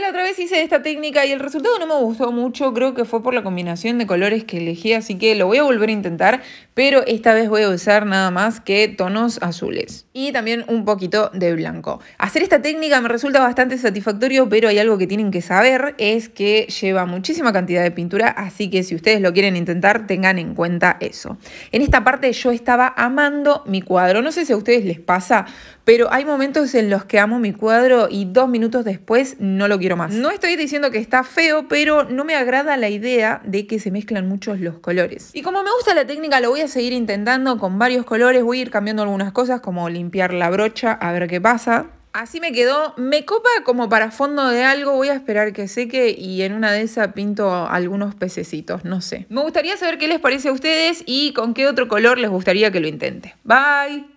la otra vez hice esta técnica y el resultado no me gustó mucho, creo que fue por la combinación de colores que elegí, así que lo voy a volver a intentar, pero esta vez voy a usar nada más que tonos azules y también un poquito de blanco. Hacer esta técnica me resulta bastante satisfactorio, pero hay algo que tienen que saber, es que lleva muchísima cantidad de pintura, así que si ustedes lo quieren intentar, tengan en cuenta eso. En esta parte yo estaba amando mi cuadro, no sé si a ustedes les pasa, pero hay momentos en los que amo mi cuadro y dos minutos después no lo quiero no estoy diciendo que está feo, pero no me agrada la idea de que se mezclan muchos los colores. Y como me gusta la técnica, lo voy a seguir intentando con varios colores. Voy a ir cambiando algunas cosas, como limpiar la brocha, a ver qué pasa. Así me quedó. Me copa como para fondo de algo. Voy a esperar que seque y en una de esas pinto algunos pececitos. No sé. Me gustaría saber qué les parece a ustedes y con qué otro color les gustaría que lo intente. Bye.